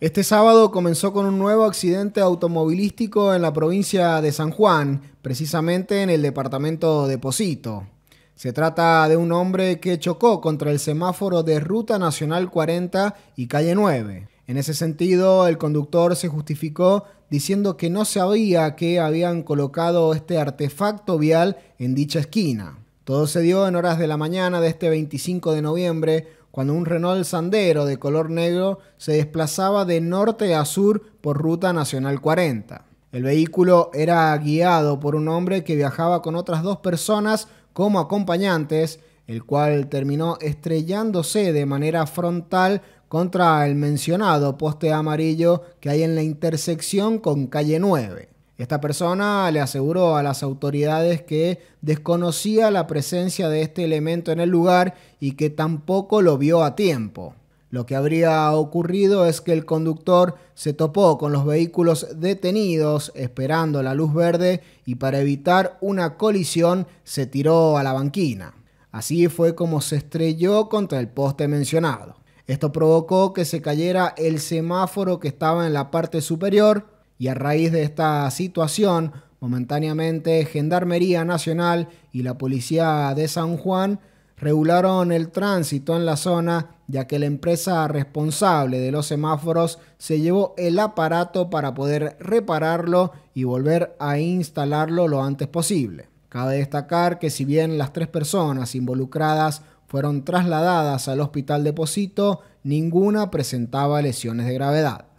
Este sábado comenzó con un nuevo accidente automovilístico en la provincia de San Juan, precisamente en el departamento de Posito. Se trata de un hombre que chocó contra el semáforo de Ruta Nacional 40 y Calle 9. En ese sentido, el conductor se justificó diciendo que no sabía que habían colocado este artefacto vial en dicha esquina. Todo se dio en horas de la mañana de este 25 de noviembre, cuando un Renault Sandero de color negro se desplazaba de norte a sur por Ruta Nacional 40. El vehículo era guiado por un hombre que viajaba con otras dos personas como acompañantes, el cual terminó estrellándose de manera frontal contra el mencionado poste amarillo que hay en la intersección con calle 9. Esta persona le aseguró a las autoridades que desconocía la presencia de este elemento en el lugar y que tampoco lo vio a tiempo. Lo que habría ocurrido es que el conductor se topó con los vehículos detenidos esperando la luz verde y para evitar una colisión se tiró a la banquina. Así fue como se estrelló contra el poste mencionado. Esto provocó que se cayera el semáforo que estaba en la parte superior, y a raíz de esta situación, momentáneamente Gendarmería Nacional y la Policía de San Juan regularon el tránsito en la zona, ya que la empresa responsable de los semáforos se llevó el aparato para poder repararlo y volver a instalarlo lo antes posible. Cabe destacar que si bien las tres personas involucradas fueron trasladadas al hospital de Posito, ninguna presentaba lesiones de gravedad.